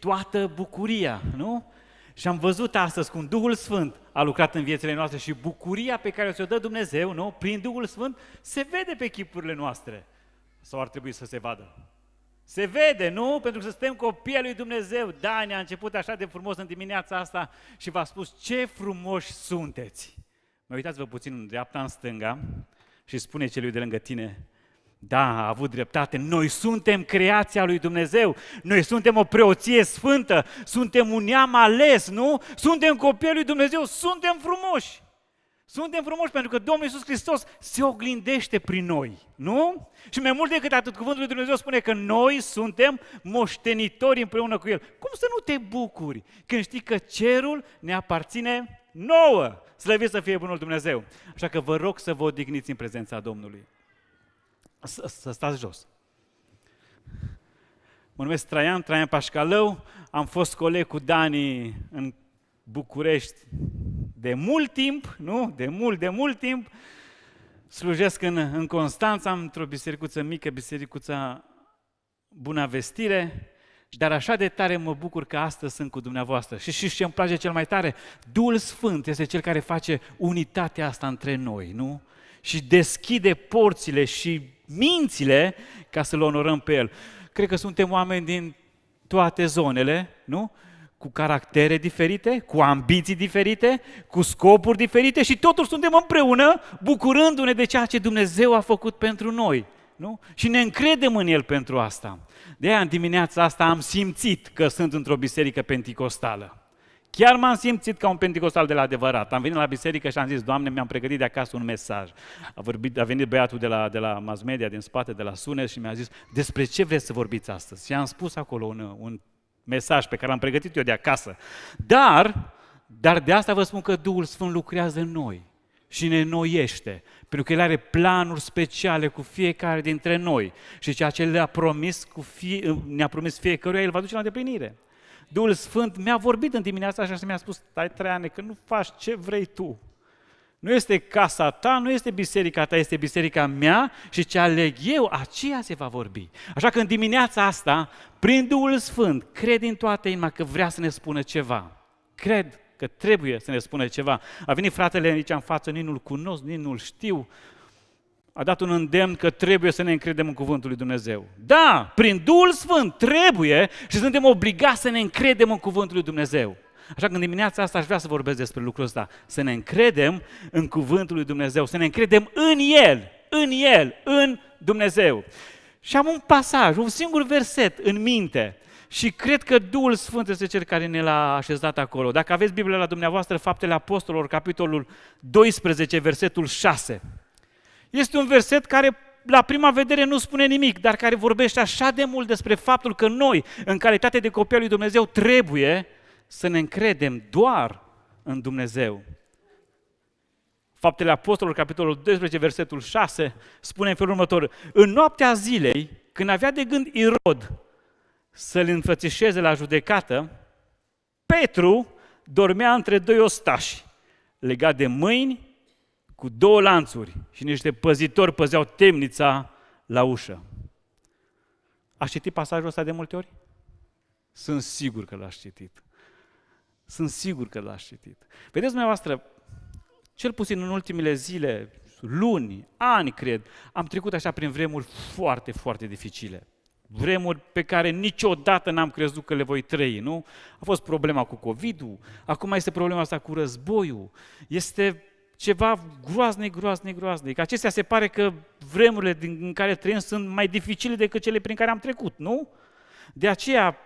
toată bucuria, nu? Și am văzut astăzi cum Duhul Sfânt a lucrat în viețile noastre și bucuria pe care o dă Dumnezeu, nu? Prin Duhul Sfânt se vede pe chipurile noastre. Sau ar trebui să se vadă. Se vede, nu? Pentru că suntem copii lui Dumnezeu. Dani a început așa de frumos în dimineața asta și v-a spus ce frumoși sunteți. Mă uitați-vă puțin în dreapta, în stânga și spune celui de lângă tine, da, a avut dreptate. Noi suntem creația lui Dumnezeu. Noi suntem o preoție sfântă. Suntem un neam ales, nu? Suntem copiii lui Dumnezeu. Suntem frumoși. Suntem frumoși pentru că Domnul Iisus Hristos se oglindește prin noi, nu? Și mai mult decât atât, cuvântul lui Dumnezeu spune că noi suntem moștenitori împreună cu El. Cum să nu te bucuri când știi că cerul ne aparține nouă? Slăviți să fie bunul Dumnezeu! Așa că vă rog să vă odihniți în prezența Domnului să, stați jos. Mă numesc Traian, Traian Pașcalău, am fost coleg cu Dani în București de mult timp, nu? De mult, de mult timp. Slujesc în, în Constanța, într-o bisericuță mică, bisericuța Buna Vestire, dar așa de tare mă bucur că astăzi sunt cu dumneavoastră. Și știți ce îmi place cel mai tare? Duhul Sfânt este cel care face unitatea asta între noi, nu? Și deschide porțile și mințile ca să-L onorăm pe El. Cred că suntem oameni din toate zonele, nu? Cu caractere diferite, cu ambiții diferite, cu scopuri diferite și totuși suntem împreună bucurându-ne de ceea ce Dumnezeu a făcut pentru noi. Nu? Și ne încredem în El pentru asta. De aia în dimineața asta am simțit că sunt într-o biserică penticostală. Chiar m-am simțit ca un pentecostal de la adevărat. Am venit la biserică și am zis, Doamne, mi-am pregătit de acasă un mesaj. A, vorbit, a venit băiatul de la, de la mass media din spate, de la sunet și mi-a zis, despre ce vreți să vorbiți astăzi? Și am spus acolo un, un mesaj pe care l-am pregătit eu de acasă. Dar, dar de asta vă spun că Duhul Sfânt lucrează în noi și ne noiește, pentru că El are planuri speciale cu fiecare dintre noi și ceea ce le-a promis, cu fie, ne-a promis fiecăruia, El va duce la deplinire. Duhul Sfânt mi-a vorbit în dimineața asta și mi-a spus, stai trei ani, că nu faci ce vrei tu. Nu este casa ta, nu este biserica ta, este biserica mea și ce aleg eu, aceea se va vorbi. Așa că în dimineața asta, prin Duhul Sfânt, cred în toată inima că vrea să ne spună ceva. Cred că trebuie să ne spună ceva. A venit fratele aici în față, nici nu-l cunosc, nici nu-l știu, a dat un îndemn că trebuie să ne încredem în Cuvântul lui Dumnezeu. Da, prin Duhul Sfânt trebuie și suntem obligați să ne încredem în Cuvântul lui Dumnezeu. Așa că în dimineața asta aș vrea să vorbesc despre lucrul ăsta. Să ne încredem în Cuvântul lui Dumnezeu, să ne încredem în El, în El, în Dumnezeu. Și am un pasaj, un singur verset în minte și cred că Duhul Sfânt este cel care ne l-a așezat acolo. Dacă aveți Biblia la dumneavoastră, Faptele Apostolilor, capitolul 12, versetul 6. Este un verset care la prima vedere nu spune nimic, dar care vorbește așa de mult despre faptul că noi, în calitate de copii al lui Dumnezeu, trebuie să ne încredem doar în Dumnezeu. Faptele Apostolului, capitolul 12, versetul 6, spune în felul următor. În noaptea zilei, când avea de gând Irod să-l înfățișeze la judecată, Petru dormea între doi ostași, legat de mâini cu două lanțuri și niște păzitori păzeau temnița la ușă. Ați citit pasajul ăsta de multe ori? Sunt sigur că l-ați citit. Sunt sigur că l-ați citit. Vedeți dumneavoastră, cel puțin în ultimile zile, luni, ani, cred, am trecut așa prin vremuri foarte, foarte dificile. Vremuri pe care niciodată n-am crezut că le voi trăi, nu? A fost problema cu COVID-ul, acum este problema asta cu războiul, este ceva groaznic, groaznic, groaznic. Acestea se pare că vremurile din care trăim sunt mai dificile decât cele prin care am trecut, nu? De aceea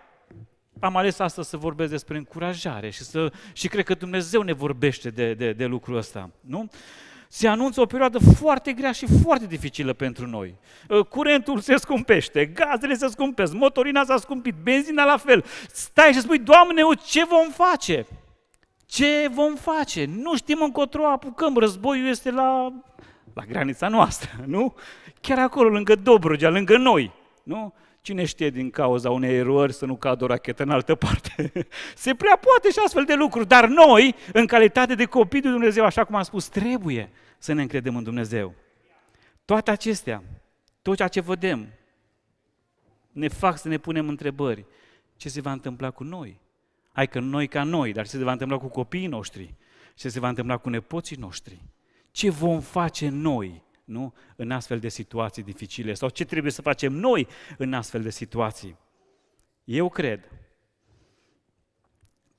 am ales astăzi să vorbesc despre încurajare și, să, și cred că Dumnezeu ne vorbește de, de, de lucrul ăsta, nu? Se anunță o perioadă foarte grea și foarte dificilă pentru noi. Ă, curentul se scumpește, gazele se scumpesc, motorina s-a scumpit, benzina la fel. Stai și spui, Doamne, ce vom face? ce vom face? Nu știm încotro apucăm, războiul este la, la granița noastră, nu? Chiar acolo, lângă Dobrogea, lângă noi, nu? Cine știe din cauza unei erori să nu cadă o rachetă în altă parte? Se prea poate și astfel de lucruri, dar noi, în calitate de copii de Dumnezeu, așa cum am spus, trebuie să ne încredem în Dumnezeu. Toate acestea, tot ceea ce vedem, ne fac să ne punem întrebări. Ce se va întâmpla cu noi? Ai că noi ca noi, dar ce se va întâmpla cu copiii noștri, ce se va întâmpla cu nepoții noștri, ce vom face noi nu? în astfel de situații dificile sau ce trebuie să facem noi în astfel de situații. Eu cred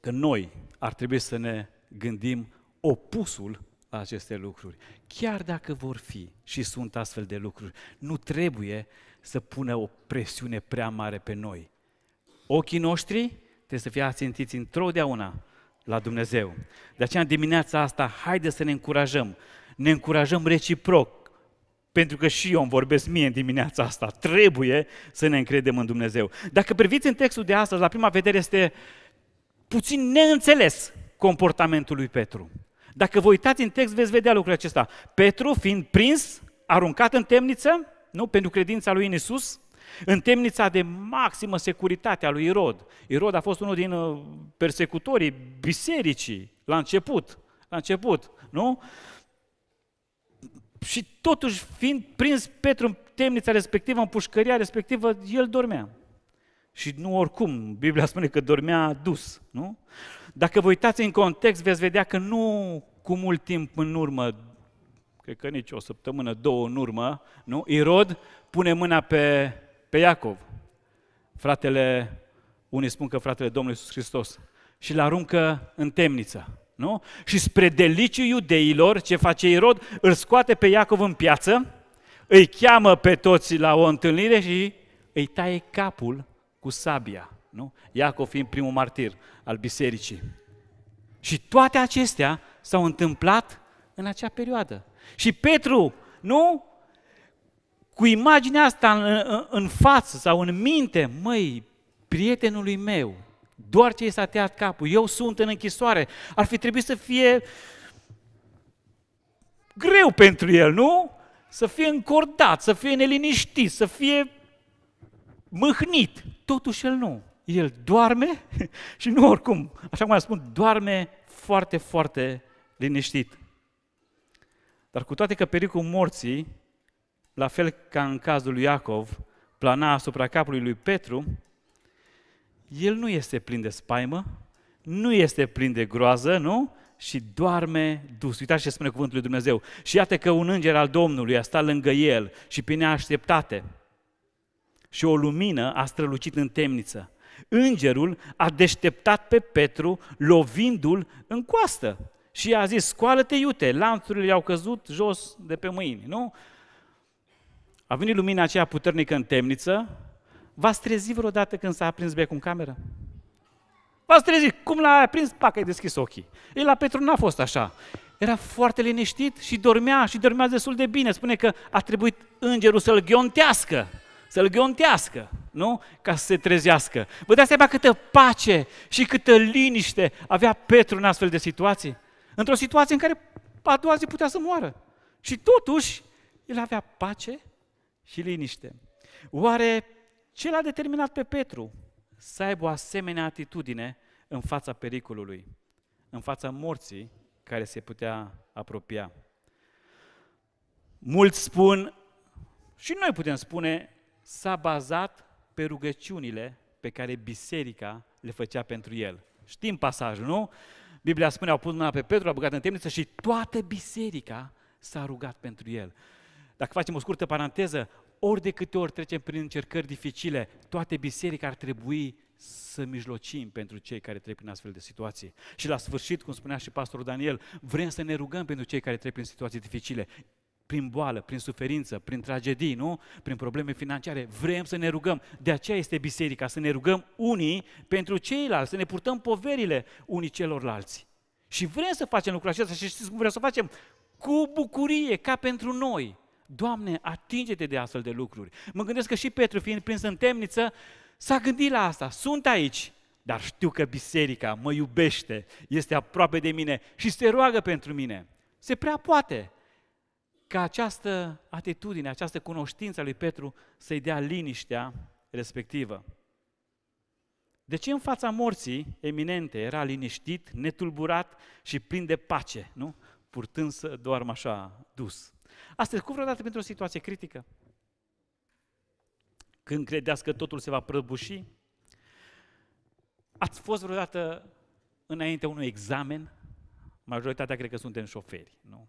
că noi ar trebui să ne gândim opusul la aceste lucruri. Chiar dacă vor fi și sunt astfel de lucruri, nu trebuie să pună o presiune prea mare pe noi. Ochii noștri Trebuie să fie ațintiți întotdeauna la Dumnezeu. De aceea, în dimineața asta, haide să ne încurajăm. Ne încurajăm reciproc, pentru că și eu îmi vorbesc mie în dimineața asta. Trebuie să ne încredem în Dumnezeu. Dacă priviți în textul de astăzi, la prima vedere este puțin neînțeles comportamentul lui Petru. Dacă vă uitați în text, veți vedea lucrul acesta. Petru, fiind prins, aruncat în temniță, nu, pentru credința lui în Isus, în temnița de maximă securitate a lui Irod. Irod a fost unul din uh, persecutorii bisericii la început. La început, nu? Și totuși, fiind prins Petru în temnița respectivă, în pușcăria respectivă, el dormea. Și nu oricum, Biblia spune că dormea dus, nu? Dacă vă uitați în context, veți vedea că nu cu mult timp în urmă, cred că nici o săptămână, două în urmă, nu? Irod pune mâna pe pe Iacov, fratele, unii spun că fratele Domnului Iisus Hristos, și îl aruncă în temniță. Nu? Și spre deliciu iudeilor, ce face Irod, îl scoate pe Iacov în piață, îi cheamă pe toți la o întâlnire și îi taie capul cu sabia. Nu? Iacov fiind primul martir al bisericii. Și toate acestea s-au întâmplat în acea perioadă. Și Petru, nu? cu imaginea asta în, în, în față sau în minte, măi, prietenului meu, doar ce i s-a tăiat capul, eu sunt în închisoare, ar fi trebuit să fie greu pentru el, nu? Să fie încordat, să fie neliniștit, să fie mâhnit. Totuși el nu. El doarme și nu oricum, așa cum am spus, doarme foarte, foarte liniștit. Dar cu toate că pericul morții la fel ca în cazul lui Iacov, plana asupra capului lui Petru, el nu este plin de spaimă, nu este plin de groază, nu? Și doarme dus. Uitați ce spune cuvântul lui Dumnezeu. Și iată că un înger al Domnului a stat lângă el și pe neașteptate. Și o lumină a strălucit în temniță. Îngerul a deșteptat pe Petru, lovindu-l în coastă. Și i-a zis, scoală-te iute, lanțurile i-au căzut jos de pe mâini, nu? A venit lumina aceea puternică în temniță, v-ați trezit vreodată când s-a aprins becul în cameră? V-ați trezit, cum l-a aprins, pac, ai deschis ochii. El la Petru n-a fost așa. Era foarte liniștit și dormea, și dormea destul de bine. Spune că a trebuit îngerul să-l ghiontească, să-l ghiontească, nu? Ca să se trezească. Vă dați seama câtă pace și câtă liniște avea Petru în astfel de situații? Într-o situație în care a doua zi putea să moară. Și totuși, el avea pace și liniște. Oare ce l-a determinat pe Petru să aibă o asemenea atitudine în fața pericolului, în fața morții care se putea apropia? Mulți spun, și noi putem spune, s-a bazat pe rugăciunile pe care biserica le făcea pentru el. Știm pasajul, nu? Biblia spune, au pus mâna pe Petru, l-a băgat în temniță și toată biserica s-a rugat pentru el. Dacă facem o scurtă paranteză, ori de câte ori trecem prin încercări dificile, toate biserica ar trebui să mijlocim pentru cei care trec prin astfel de situații. Și la sfârșit, cum spunea și pastorul Daniel, vrem să ne rugăm pentru cei care trec prin situații dificile, prin boală, prin suferință, prin tragedii, nu? Prin probleme financiare. Vrem să ne rugăm. De aceea este biserica, să ne rugăm unii pentru ceilalți, să ne purtăm poverile unii celorlalți. Și vrem să facem lucrul acesta și știți cum vrem să facem? Cu bucurie, ca pentru noi. Doamne, atinge-te de astfel de lucruri. Mă gândesc că și Petru, fiind prins în temniță, s-a gândit la asta. Sunt aici, dar știu că biserica mă iubește, este aproape de mine și se roagă pentru mine. Se prea poate ca această atitudine, această cunoștință a lui Petru să-i dea liniștea respectivă. De ce în fața morții eminente era liniștit, netulburat și plin de pace, nu? Purtând să doarmă așa dus. Ați trecut vreodată pentru o situație critică? Când credeați că totul se va prăbuși? Ați fost vreodată înainte unui examen? Majoritatea cred că suntem șoferi, nu?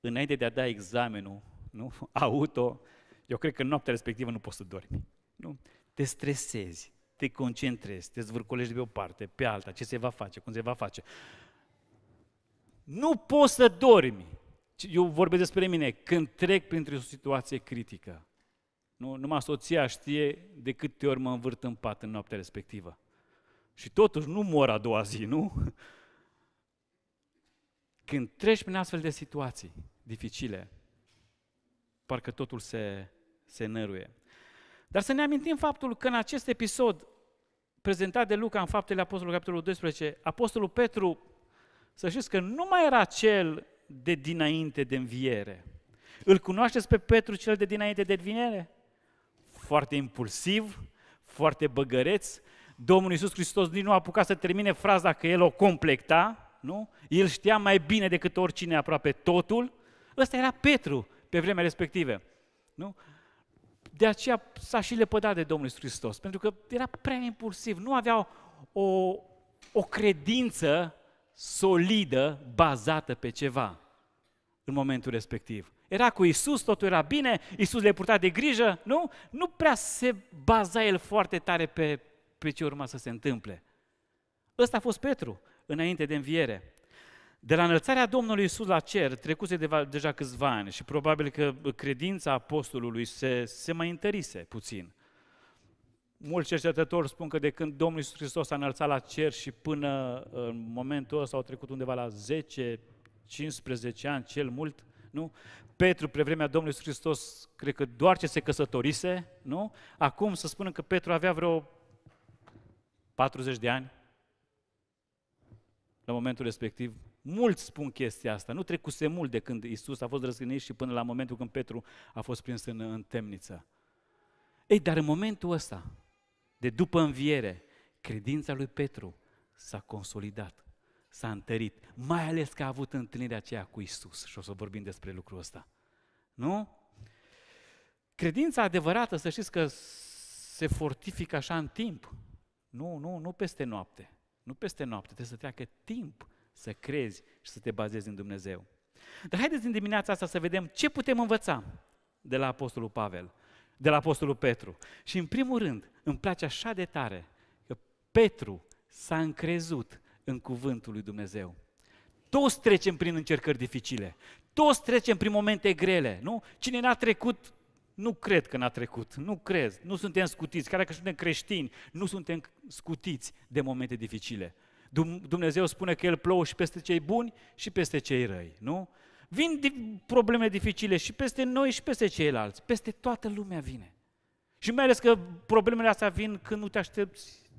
Înainte de a da examenul, nu? Auto, eu cred că în noaptea respectivă nu poți să dormi. Nu? Te stresezi, te concentrezi, te zvârcolești de pe o parte, pe alta, ce se va face, cum se va face. Nu poți să dormi eu vorbesc despre mine, când trec printr-o situație critică, nu, numai soția știe de câte ori mă învârt în pat în noaptea respectivă. Și totuși nu mor a doua zi, nu? Când treci prin astfel de situații dificile, parcă totul se, se năruie. Dar să ne amintim faptul că în acest episod prezentat de Luca în Faptele Apostolului, capitolul 12, Apostolul Petru, să știți că nu mai era cel de dinainte de înviere. Îl cunoașteți pe Petru cel de dinainte de înviere? Foarte impulsiv, foarte băgăreț. Domnul Iisus Hristos nici nu a apucat să termine fraza că el o completa, nu? El știa mai bine decât oricine aproape totul. Ăsta era Petru pe vremea respectivă. Nu? De aceea s-a și lepădat de Domnul Iisus Hristos, pentru că era prea impulsiv, nu avea o, o credință solidă, bazată pe ceva în momentul respectiv. Era cu Isus, totul era bine, Isus le purta de grijă, nu? Nu prea se baza el foarte tare pe, pe ce urma să se întâmple. Ăsta a fost Petru, înainte de înviere. De la înălțarea Domnului Isus la cer, trecuse de, deja câțiva ani și probabil că credința apostolului se, se mai întărise puțin. Mulți cercetători spun că de când Domnul Iisus Hristos a înălțat la cer și până uh, în momentul ăsta au trecut undeva la 10, 15 ani, cel mult, nu? Petru, pe vremea Domnului Iisus Hristos, cred că doar ce se căsătorise, nu? Acum să spunem că Petru avea vreo 40 de ani la momentul respectiv. Mulți spun chestia asta, nu trecuse mult de când Isus a fost răstignit și până la momentul când Petru a fost prins în, în temniță. Ei, dar în momentul ăsta, de după înviere, credința lui Petru s-a consolidat, s-a întărit, mai ales că a avut întâlnirea aceea cu Isus și o să vorbim despre lucrul ăsta. Nu? Credința adevărată, să știți că se fortifică așa în timp. Nu, nu, nu peste noapte. Nu peste noapte, trebuie să treacă timp să crezi și să te bazezi în Dumnezeu. Dar haideți în dimineața asta să vedem ce putem învăța de la Apostolul Pavel de la Apostolul Petru. Și în primul rând, îmi place așa de tare că Petru s-a încrezut în cuvântul lui Dumnezeu. Toți trecem prin încercări dificile, toți trecem prin momente grele, nu? Cine n-a trecut, nu cred că n-a trecut, nu cred, nu suntem scutiți, chiar dacă suntem creștini, nu suntem scutiți de momente dificile. Dumnezeu spune că El plouă și peste cei buni și peste cei răi, nu? Vin probleme dificile și peste noi și peste ceilalți. Peste toată lumea vine. Și mai ales că problemele astea vin când nu te aștepți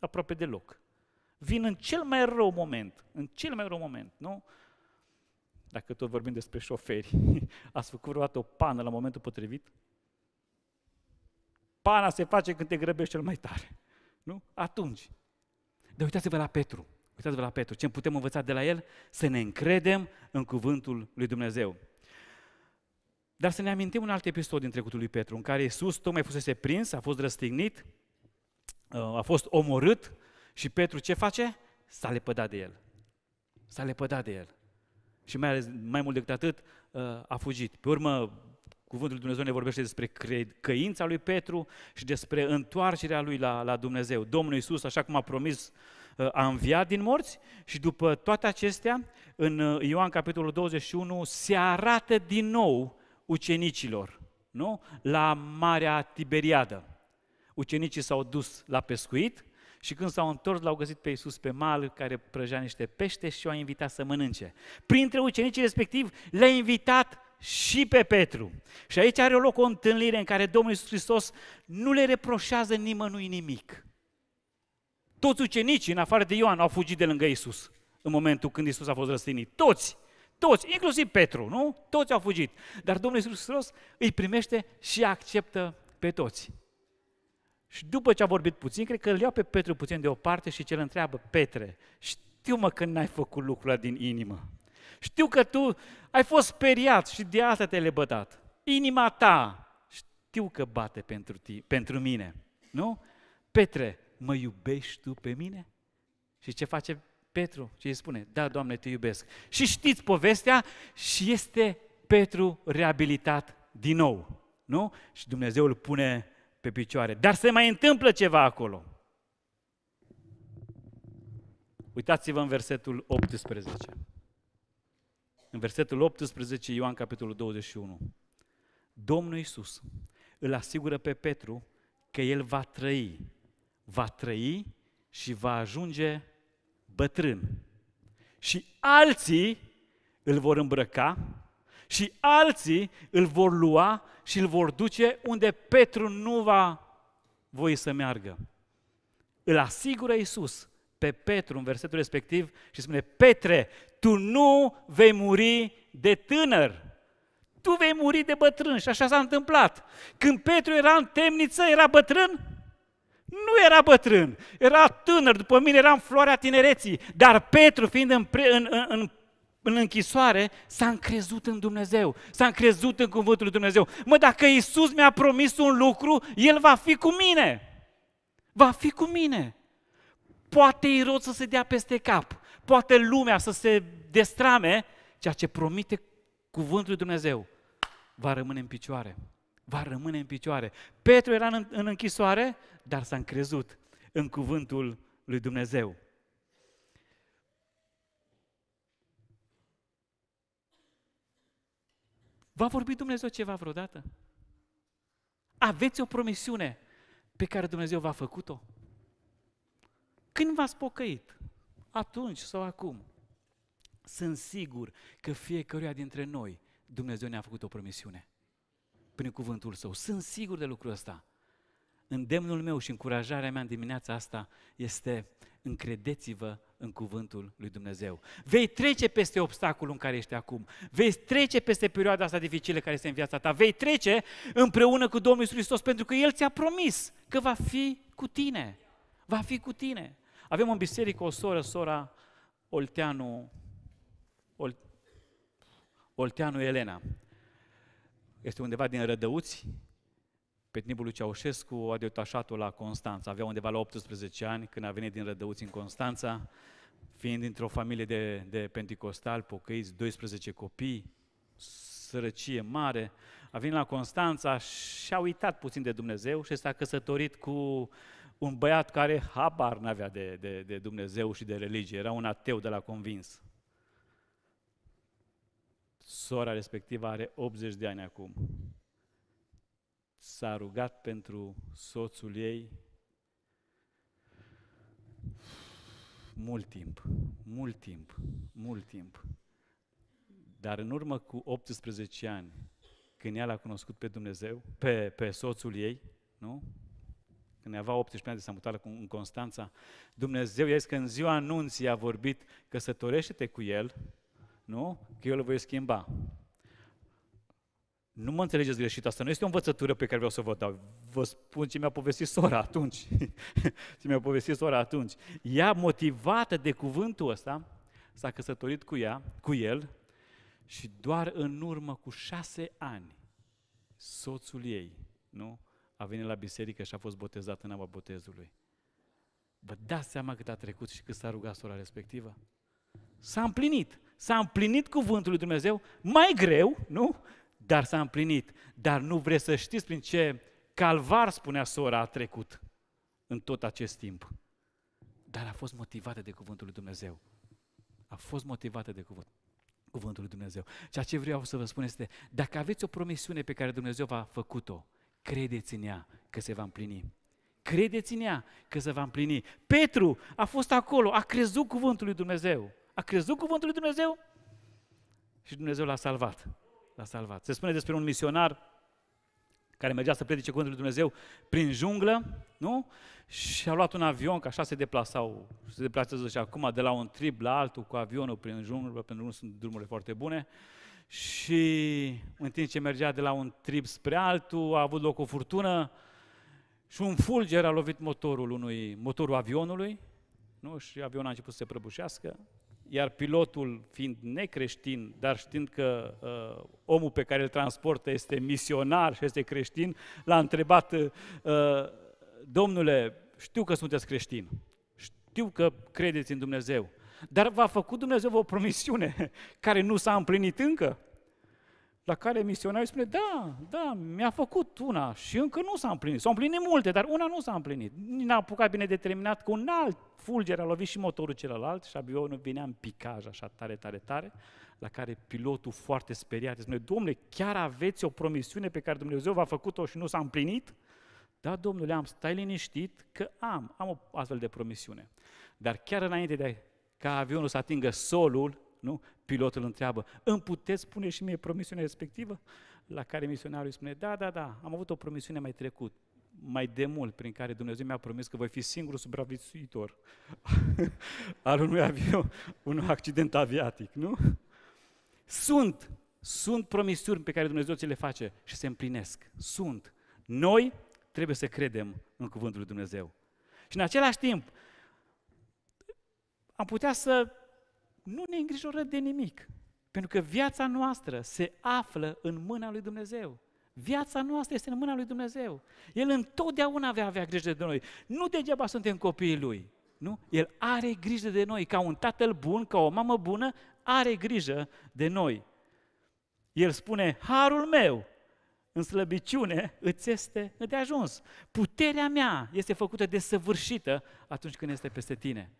aproape deloc. Vin în cel mai rău moment, în cel mai rău moment, nu? Dacă tot vorbim despre șoferi, ați făcut vreodată o pană la momentul potrivit? Pana se face când te grăbești cel mai tare, nu? Atunci. Dar uitați-vă la Petru. Uitați-vă la Petru, ce putem învăța de la el? Să ne încredem în cuvântul lui Dumnezeu. Dar să ne amintim un alt episod din trecutul lui Petru, în care Iisus tocmai fusese prins, a fost răstignit, uh, a fost omorât și Petru ce face? S-a lepădat de el. S-a lepădat de el. Și mai, ales, mai mult decât atât, uh, a fugit. Pe urmă, Cuvântul lui Dumnezeu ne vorbește despre căința lui Petru și despre întoarcerea lui la, la Dumnezeu. Domnul Iisus, așa cum a promis Uh, a înviat din morți și după toate acestea, în uh, Ioan capitolul 21, se arată din nou ucenicilor, nu? La Marea Tiberiadă. Ucenicii s-au dus la pescuit și când s-au întors, l-au găsit pe Iisus pe mal, care prăjea niște pește și o a invitat să mănânce. Printre ucenicii respectiv le-a invitat și pe Petru. Și aici are loc o întâlnire în care Domnul Iisus Hristos nu le reproșează nimănui nimic. Toți ucenicii, în afară de Ioan, au fugit de lângă Isus în momentul când Isus a fost răstignit. Toți! Toți, inclusiv Petru, nu? Toți au fugit. Dar Domnul Isus Hristos îi primește și acceptă pe toți. Și după ce a vorbit puțin, cred că îl iau pe Petru puțin de o parte și cel întreabă, Petre, știu mă că n-ai făcut lucrul ăla din inimă. Știu că tu ai fost speriat și de asta te-ai lebădat. Inima ta știu că bate pentru, tine, pentru mine. Nu? Petre, mă iubești tu pe mine? Și ce face Petru? Ce îi spune? Da, Doamne, te iubesc. Și știți povestea și este Petru reabilitat din nou. Nu? Și Dumnezeu îl pune pe picioare. Dar se mai întâmplă ceva acolo. Uitați-vă în versetul 18. În versetul 18, Ioan, capitolul 21. Domnul Iisus îl asigură pe Petru că el va trăi va trăi și va ajunge bătrân. Și alții îl vor îmbrăca și alții îl vor lua și îl vor duce unde Petru nu va voi să meargă. Îl asigură Iisus pe Petru în versetul respectiv și spune, Petre, tu nu vei muri de tânăr, tu vei muri de bătrân. Și așa s-a întâmplat. Când Petru era în temniță, era bătrân? Nu era bătrân, era tânăr, după mine era în floarea tinereții, dar Petru, fiind în, în, în, în în închisoare, s-a încrezut în Dumnezeu, s-a încrezut în cuvântul lui Dumnezeu. Mă, dacă Isus mi-a promis un lucru, El va fi cu mine. Va fi cu mine. Poate Irod să se dea peste cap, poate lumea să se destrame, ceea ce promite cuvântul lui Dumnezeu va rămâne în picioare va rămâne în picioare. Petru era în, în închisoare, dar s-a încrezut în cuvântul lui Dumnezeu. Va vorbi Dumnezeu ceva vreodată? Aveți o promisiune pe care Dumnezeu v-a făcut-o? Când v-ați pocăit? Atunci sau acum? Sunt sigur că fiecăruia dintre noi Dumnezeu ne-a făcut o promisiune prin cuvântul său. Sunt sigur de lucrul ăsta. Îndemnul meu și încurajarea mea în dimineața asta este încredeți-vă în cuvântul lui Dumnezeu. Vei trece peste obstacolul în care ești acum. Vei trece peste perioada asta dificilă care este în viața ta. Vei trece împreună cu Domnul Iisus Hristos pentru că El ți-a promis că va fi cu tine. Va fi cu tine. Avem în biserică o soră, sora Olteanu, Olteanu Elena este undeva din Rădăuți, pe timpul lui Ceaușescu a detașat-o la Constanța. Avea undeva la 18 ani când a venit din Rădăuți în Constanța, fiind dintr-o familie de, de penticostal, pocăiți, 12 copii, sărăcie mare, a venit la Constanța și a uitat puțin de Dumnezeu și s-a căsătorit cu un băiat care habar n-avea de, de, de Dumnezeu și de religie, era un ateu de la convins. Sora respectivă are 80 de ani acum. S-a rugat pentru soțul ei mult timp, mult timp, mult timp. Dar în urmă cu 18 ani, când ea l-a cunoscut pe Dumnezeu, pe, pe soțul ei, nu? Când avea 18 ani de s-a mutat în Constanța, Dumnezeu i-a zis că în ziua anunții a vorbit, căsătorește-te cu el, nu? Că eu le voi schimba. Nu mă înțelegeți greșit, asta nu este o învățătură pe care vreau să vă dau. Vă spun ce mi-a povestit sora atunci. ce mi-a povestit sora atunci. Ea, motivată de cuvântul ăsta, s-a căsătorit cu ea, cu el, și doar în urmă cu șase ani, soțul ei, nu? A venit la biserică și a fost botezat în apa botezului. Vă dați seama cât a trecut și cât s-a rugat sora respectivă? S-a împlinit s-a împlinit cuvântul lui Dumnezeu, mai greu, nu? Dar s-a împlinit. Dar nu vreți să știți prin ce calvar, spunea sora, a trecut în tot acest timp. Dar a fost motivată de cuvântul lui Dumnezeu. A fost motivată de cuvânt, cuvântul lui Dumnezeu. Ceea ce vreau să vă spun este, dacă aveți o promisiune pe care Dumnezeu v-a făcut-o, credeți în ea că se va împlini. Credeți în ea că se va împlini. Petru a fost acolo, a crezut cuvântul lui Dumnezeu a crezut cuvântul lui Dumnezeu și Dumnezeu l-a salvat. L-a salvat. Se spune despre un misionar care mergea să predice cuvântul lui Dumnezeu prin junglă, nu? Și a luat un avion, că așa se deplasau, se deplasează și acum de la un trib la altul cu avionul prin junglă, pentru că nu sunt drumurile foarte bune. Și în timp ce mergea de la un trib spre altul, a avut loc o furtună și un fulger a lovit motorul unui, motorul avionului, nu? Și avionul a început să se prăbușească iar pilotul, fiind necreștin, dar știind că uh, omul pe care îl transportă este misionar și este creștin, l-a întrebat, uh, domnule, știu că sunteți creștin, știu că credeți în Dumnezeu, dar v-a făcut Dumnezeu o promisiune care nu s-a împlinit încă. La care misionarul spune, da, da, mi-a făcut una și încă nu s-a împlinit. S-au împlinit multe, dar una nu s-a împlinit. N-a apucat bine determinat cu un alt fulger, a lovit și motorul celălalt și avionul vine în picaj așa tare, tare, tare, la care pilotul foarte speriat spune, domnule, chiar aveți o promisiune pe care Dumnezeu v-a făcut-o și nu s-a împlinit? Da, domnule, am, stai liniștit că am, am o astfel de promisiune. Dar chiar înainte de ca avionul să atingă solul, nu? Pilotul întreabă, îmi puteți spune și mie promisiunea respectivă? La care misionarul îi spune, da, da, da, am avut o promisiune mai trecut, mai de mult, prin care Dumnezeu mi-a promis că voi fi singurul supraviețuitor al unui avion, un accident aviatic, nu? Sunt, sunt promisiuni pe care Dumnezeu ți le face și se împlinesc. Sunt. Noi trebuie să credem în cuvântul lui Dumnezeu. Și în același timp, am putea să nu ne îngrijoră de nimic. Pentru că viața noastră se află în mâna lui Dumnezeu. Viața noastră este în mâna lui Dumnezeu. El întotdeauna va avea grijă de noi. Nu degeaba suntem copiii lui. Nu? El are grijă de noi. Ca un tatăl bun, ca o mamă bună, are grijă de noi. El spune, harul meu în slăbiciune îți este de ajuns. Puterea mea este făcută de săvârșită atunci când este peste tine.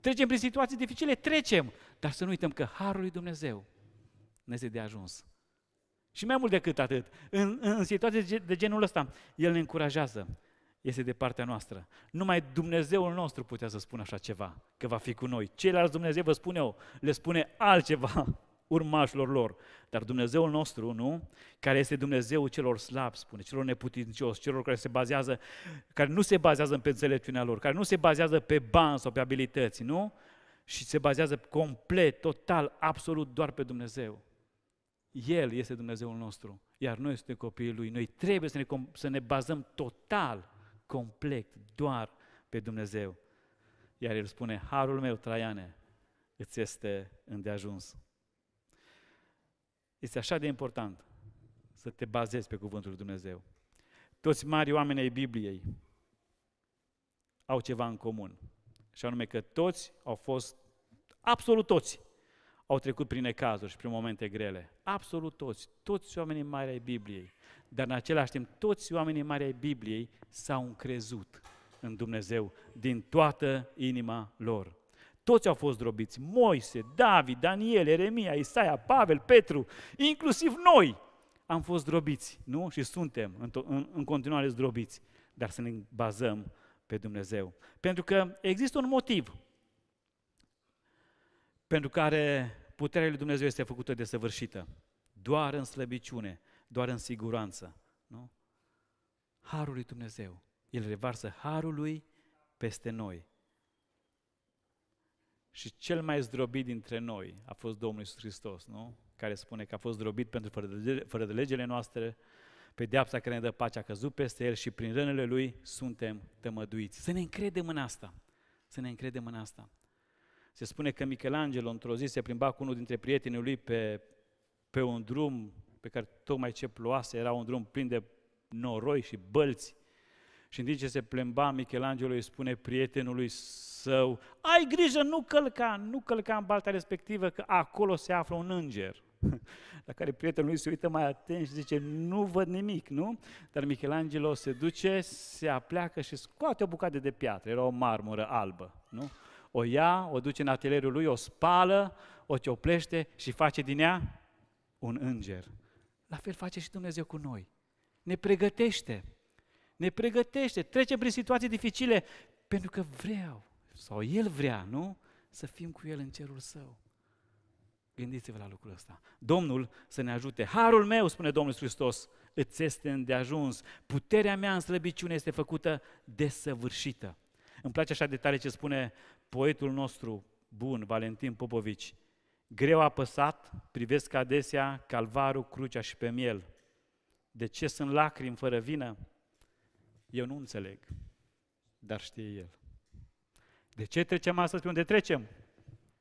Trecem prin situații dificile, trecem, dar să nu uităm că Harul lui Dumnezeu ne este de ajuns. Și mai mult decât atât, în, în situații de genul ăsta, El ne încurajează, este de partea noastră. Numai Dumnezeul nostru putea să spună așa ceva, că va fi cu noi. Ceilalți Dumnezeu, vă spun eu, le spune altceva urmașilor lor. Dar Dumnezeul nostru, nu? Care este Dumnezeul celor slabi, spune, celor neputincioși, celor care se bazează, care nu se bazează pe înțelepciunea lor, care nu se bazează pe bani sau pe abilități, nu? Și se bazează complet, total, absolut doar pe Dumnezeu. El este Dumnezeul nostru, iar noi suntem copiii Lui. Noi trebuie să ne, să ne bazăm total, complet, doar pe Dumnezeu. Iar el spune, harul meu, Traiane, îți este îndeajuns. Este așa de important să te bazezi pe Cuvântul lui Dumnezeu. Toți mari oameni ai Bibliei au ceva în comun. Și anume că toți au fost, absolut toți, au trecut prin necazuri și prin momente grele. Absolut toți, toți oamenii mari ai Bibliei. Dar în același timp, toți oamenii mari ai Bibliei s-au încrezut în Dumnezeu din toată inima lor. Toți au fost drobiți. Moise, David, Daniel, Eremia, Isaia, Pavel, Petru, inclusiv noi am fost drobiți, nu? Și suntem în, to- în, în continuare zdrobiți, dar să ne bazăm pe Dumnezeu. Pentru că există un motiv pentru care puterea lui Dumnezeu este făcută de săvârșită. Doar în slăbiciune, doar în siguranță. Nu? Harul lui Dumnezeu. El revarsă harul lui peste noi. Și cel mai zdrobit dintre noi a fost Domnul Iisus Hristos, nu? Care spune că a fost zdrobit pentru fără de legele noastre, pedeapsa care ne dă pace a căzut peste el și prin rănele lui suntem tămăduiți. Să ne încredem în asta. Să ne încredem în asta. Se spune că Michelangelo într-o zi se plimba cu unul dintre prietenii lui pe, pe un drum pe care tocmai ce ploase, era un drum plin de noroi și bălți și în timp ce se plemba, Michelangelo îi spune prietenului său, ai grijă, nu călca, nu călca în balta respectivă, că acolo se află un înger. La care prietenul lui se uită mai atent și zice, nu văd nimic, nu? Dar Michelangelo se duce, se apleacă și scoate o bucată de piatră, era o marmură albă, nu? O ia, o duce în atelierul lui, o spală, o cioplește și face din ea un înger. La fel face și Dumnezeu cu noi. Ne pregătește ne pregătește, trece prin situații dificile, pentru că vreau, sau El vrea, nu? Să fim cu El în cerul Său. Gândiți-vă la lucrul ăsta. Domnul să ne ajute. Harul meu, spune Domnul Hristos, îți este îndeajuns. Puterea mea în slăbiciune este făcută desăvârșită. Îmi place așa de tare ce spune poetul nostru bun, Valentin Popovici. Greu apăsat, privesc adesea calvarul, crucea și pe miel. De ce sunt lacrimi fără vină? Eu nu înțeleg, dar știe El. De ce trecem astăzi pe unde trecem?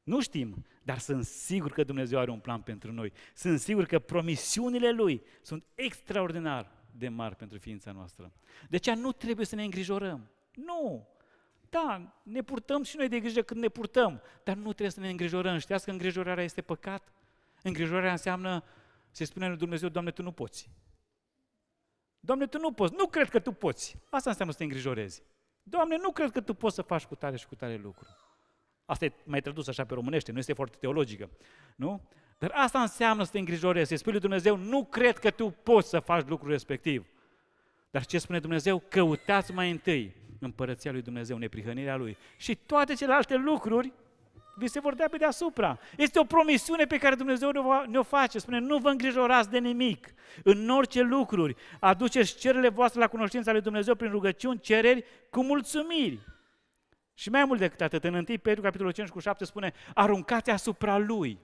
Nu știm, dar sunt sigur că Dumnezeu are un plan pentru noi. Sunt sigur că promisiunile Lui sunt extraordinar de mari pentru ființa noastră. De deci, nu trebuie să ne îngrijorăm. Nu! Da, ne purtăm și noi de grijă când ne purtăm, dar nu trebuie să ne îngrijorăm. Știați că îngrijorarea este păcat? Îngrijorarea înseamnă, se spune lui Dumnezeu, Doamne, Tu nu poți. Doamne, tu nu poți. Nu cred că tu poți. Asta înseamnă să te îngrijorezi. Doamne, nu cred că tu poți să faci cu tare și cu tare lucru. Asta e mai tradus așa pe românește, nu este foarte teologică. Nu? Dar asta înseamnă să te îngrijorezi, spui lui Dumnezeu, nu cred că tu poți să faci lucrul respectiv. Dar ce spune Dumnezeu? Căutați mai întâi împărăția lui Dumnezeu, neprihănirea lui și toate celelalte lucruri vi se vor dea pe deasupra. Este o promisiune pe care Dumnezeu ne-o face. Spune, nu vă îngrijorați de nimic. În orice lucruri aduceți cererile voastre la cunoștința lui Dumnezeu prin rugăciuni, cereri cu mulțumiri. Și mai mult decât atât, în 1 Petru, capitolul 5 cu 7, spune, aruncați asupra Lui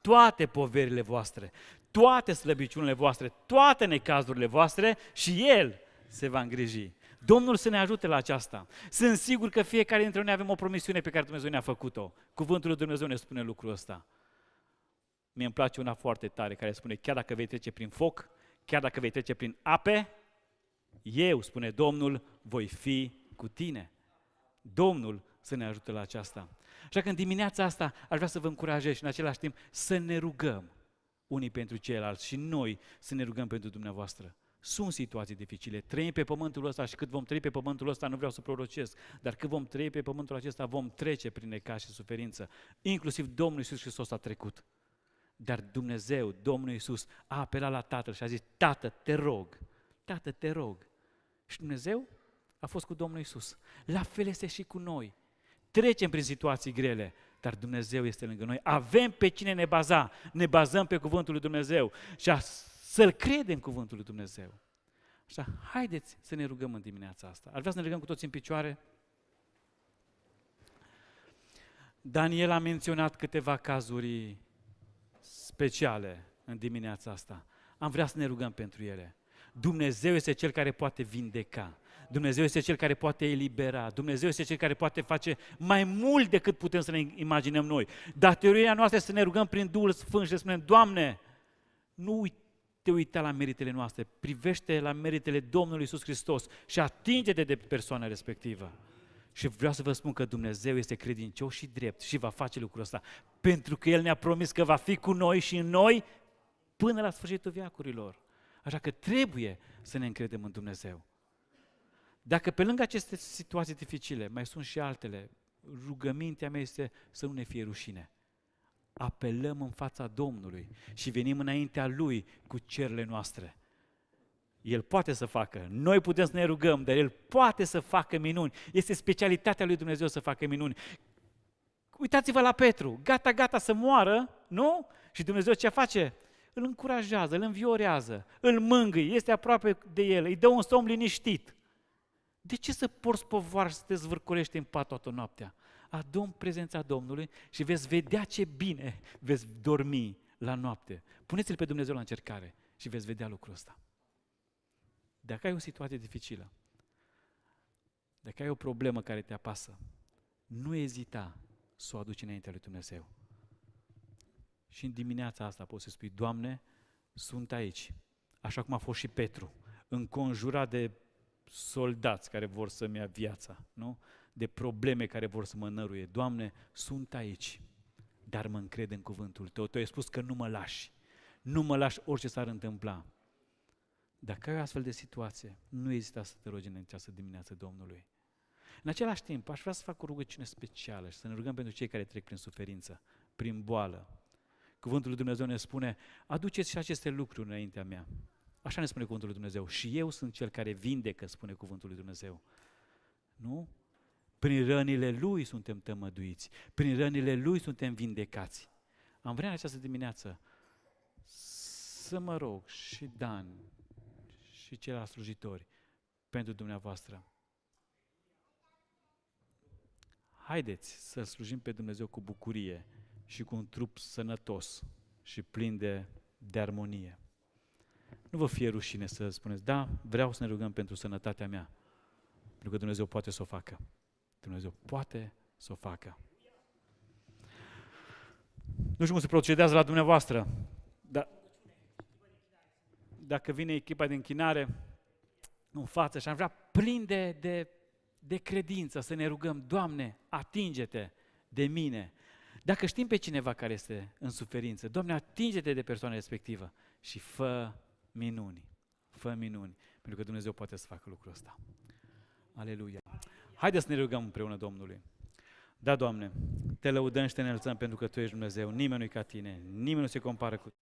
toate poverile voastre, toate slăbiciunile voastre, toate necazurile voastre și El se va îngriji Domnul să ne ajute la aceasta. Sunt sigur că fiecare dintre noi avem o promisiune pe care Dumnezeu ne-a făcut-o. Cuvântul lui Dumnezeu ne spune lucrul ăsta. Mie îmi place una foarte tare care spune, chiar dacă vei trece prin foc, chiar dacă vei trece prin ape, eu, spune Domnul, voi fi cu tine. Domnul să ne ajute la aceasta. Așa că în dimineața asta aș vrea să vă încurajez și în același timp să ne rugăm unii pentru ceilalți și noi să ne rugăm pentru dumneavoastră. Sunt situații dificile. Trăim pe pământul ăsta și cât vom trăi pe pământul ăsta, nu vreau să prorocesc, dar cât vom trăi pe pământul acesta, vom trece prin neca și suferință. Inclusiv Domnul Iisus Hristos a trecut. Dar Dumnezeu, Domnul Iisus, a apelat la Tatăl și a zis, Tată, te rog, Tată, te rog. Și Dumnezeu a fost cu Domnul Iisus. La fel este și cu noi. Trecem prin situații grele, dar Dumnezeu este lângă noi. Avem pe cine ne baza. Ne bazăm pe cuvântul lui Dumnezeu. Și a să-L crede în cuvântul lui Dumnezeu. Așa, haideți să ne rugăm în dimineața asta. Ar vrea să ne rugăm cu toți în picioare? Daniel a menționat câteva cazuri speciale în dimineața asta. Am vrea să ne rugăm pentru ele. Dumnezeu este Cel care poate vindeca. Dumnezeu este Cel care poate elibera. Dumnezeu este Cel care poate face mai mult decât putem să ne imaginăm noi. Dar teoria noastră este să ne rugăm prin Duhul Sfânt și să spunem, Doamne, nu uite te uita la meritele noastre, privește la meritele Domnului Isus Hristos și atinge-te de persoana respectivă. Și vreau să vă spun că Dumnezeu este credincios și drept și va face lucrul ăsta, pentru că El ne-a promis că va fi cu noi și în noi până la sfârșitul viacurilor. Așa că trebuie să ne încredem în Dumnezeu. Dacă pe lângă aceste situații dificile mai sunt și altele, rugămintea mea este să nu ne fie rușine apelăm în fața Domnului și venim înaintea Lui cu cerile noastre. El poate să facă. Noi putem să ne rugăm, dar El poate să facă minuni. Este specialitatea lui Dumnezeu să facă minuni. Uitați-vă la Petru, gata, gata să moară, nu? Și Dumnezeu ce face? Îl încurajează, îl înviorează, îl mângâi, este aproape de el, îi dă un somn liniștit. De ce să porți povar să te zvârcolești în pat toată noaptea? adun prezența Domnului și veți vedea ce bine veți dormi la noapte. Puneți-L pe Dumnezeu la încercare și veți vedea lucrul ăsta. Dacă ai o situație dificilă, dacă ai o problemă care te apasă, nu ezita să o aduci înaintea lui Dumnezeu. Și în dimineața asta poți să spui, Doamne, sunt aici, așa cum a fost și Petru, înconjurat de soldați care vor să-mi ia viața, nu? de probleme care vor să mă năruie. Doamne, sunt aici, dar mă încred în cuvântul Tău. Tu ai spus că nu mă lași. Nu mă lași orice s-ar întâmpla. Dacă ai o astfel de situație, nu ezita să te rogi în această dimineață Domnului. În același timp, aș vrea să fac o rugăciune specială și să ne rugăm pentru cei care trec prin suferință, prin boală. Cuvântul lui Dumnezeu ne spune, aduceți și aceste lucruri înaintea mea. Așa ne spune cuvântul lui Dumnezeu. Și eu sunt cel care vindecă, spune cuvântul lui Dumnezeu. Nu? Prin rănile Lui suntem tămăduiți, prin rănile Lui suntem vindecați. Am vrea în această dimineață să mă rog și Dan și ceilalți slujitori pentru dumneavoastră. Haideți să slujim pe Dumnezeu cu bucurie și cu un trup sănătos și plin de, de armonie. Nu vă fie rușine să spuneți, da, vreau să ne rugăm pentru sănătatea mea, pentru că Dumnezeu poate să o facă. Dumnezeu poate să o facă. Nu știu cum se procedează la dumneavoastră, dar dacă vine echipa de închinare în față și am vrea plin de, de, de credință să ne rugăm, Doamne, atinge-te de mine. Dacă știm pe cineva care este în suferință, Doamne, atinge-te de persoana respectivă și fă minuni, fă minuni, pentru că Dumnezeu poate să facă lucrul ăsta. Aleluia! Haideți să ne rugăm împreună Domnului. Da, Doamne, te lăudăm și te înălțăm pentru că Tu ești Dumnezeu, nimeni nu-i ca Tine, nimeni nu se compară cu Tine.